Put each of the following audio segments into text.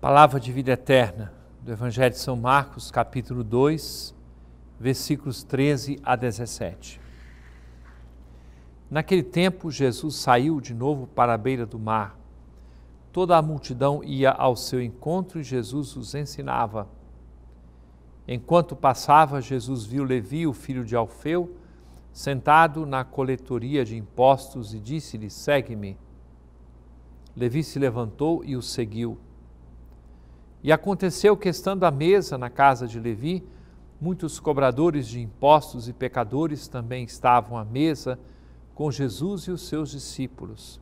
Palavra de vida eterna do Evangelho de São Marcos, capítulo 2, versículos 13 a 17. Naquele tempo, Jesus saiu de novo para a beira do mar. Toda a multidão ia ao seu encontro e Jesus os ensinava. Enquanto passava, Jesus viu Levi, o filho de Alfeu, sentado na coletoria de impostos e disse-lhe: Segue-me. Levi se levantou e o seguiu. E aconteceu que, estando à mesa na casa de Levi, muitos cobradores de impostos e pecadores também estavam à mesa com Jesus e os seus discípulos.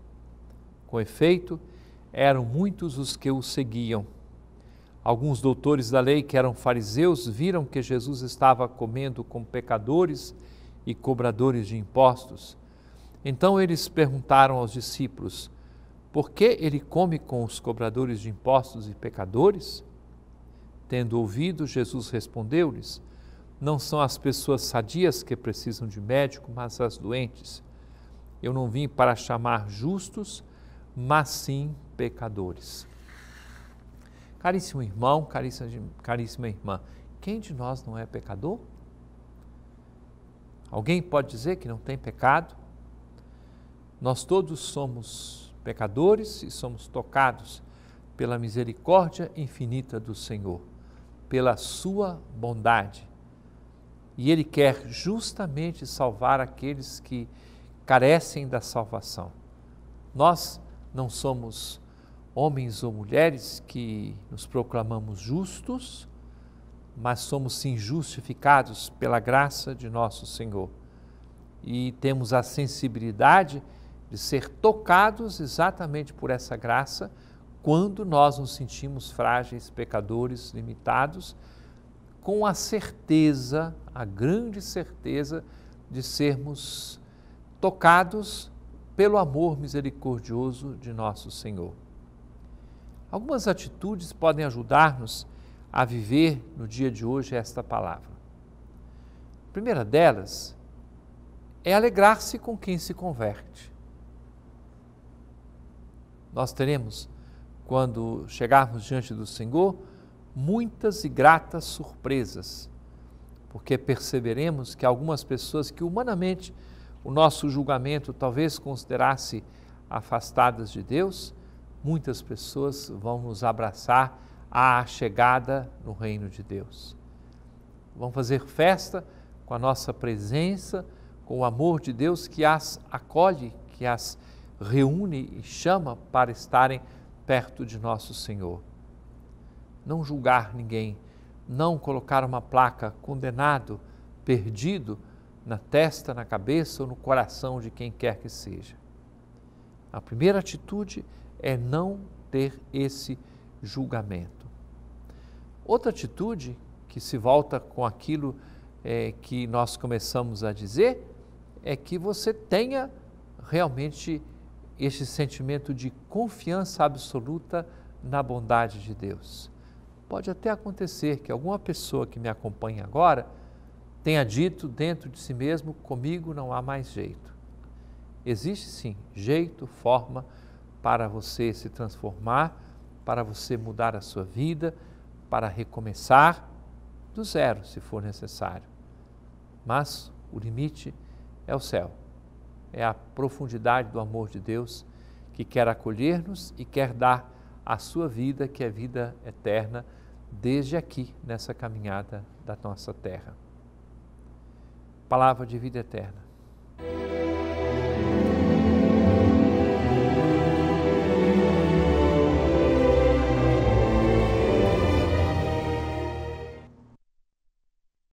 Com efeito, eram muitos os que o seguiam. Alguns doutores da lei, que eram fariseus, viram que Jesus estava comendo com pecadores e cobradores de impostos. Então eles perguntaram aos discípulos: porque ele come com os cobradores de impostos e pecadores? Tendo ouvido, Jesus respondeu-lhes: Não são as pessoas sadias que precisam de médico, mas as doentes. Eu não vim para chamar justos, mas sim pecadores. Caríssimo irmão, caríssima, caríssima irmã, quem de nós não é pecador? Alguém pode dizer que não tem pecado? Nós todos somos pecadores e somos tocados pela misericórdia infinita do Senhor, pela Sua bondade. E Ele quer justamente salvar aqueles que carecem da salvação. Nós não somos homens ou mulheres que nos proclamamos justos, mas somos sim justificados pela graça de nosso Senhor. E temos a sensibilidade de de ser tocados exatamente por essa graça quando nós nos sentimos frágeis, pecadores, limitados, com a certeza, a grande certeza, de sermos tocados pelo amor misericordioso de nosso Senhor. Algumas atitudes podem ajudar-nos a viver no dia de hoje esta palavra. A primeira delas é alegrar-se com quem se converte nós teremos, quando chegarmos diante do Senhor, muitas e gratas surpresas, porque perceberemos que algumas pessoas que humanamente o nosso julgamento talvez considerasse afastadas de Deus, muitas pessoas vão nos abraçar à chegada no reino de Deus. Vão fazer festa com a nossa presença, com o amor de Deus que as acolhe, que as reúne e chama para estarem perto de nosso Senhor. Não julgar ninguém, não colocar uma placa condenado, perdido na testa, na cabeça ou no coração de quem quer que seja. A primeira atitude é não ter esse julgamento. Outra atitude que se volta com aquilo é, que nós começamos a dizer é que você tenha realmente este sentimento de confiança absoluta na bondade de Deus. Pode até acontecer que alguma pessoa que me acompanha agora tenha dito dentro de si mesmo: comigo não há mais jeito. Existe sim jeito, forma para você se transformar, para você mudar a sua vida, para recomeçar do zero, se for necessário. Mas o limite é o céu é a profundidade do amor de Deus que quer acolher-nos e quer dar a sua vida, que é vida eterna, desde aqui, nessa caminhada da nossa terra. Palavra de vida eterna.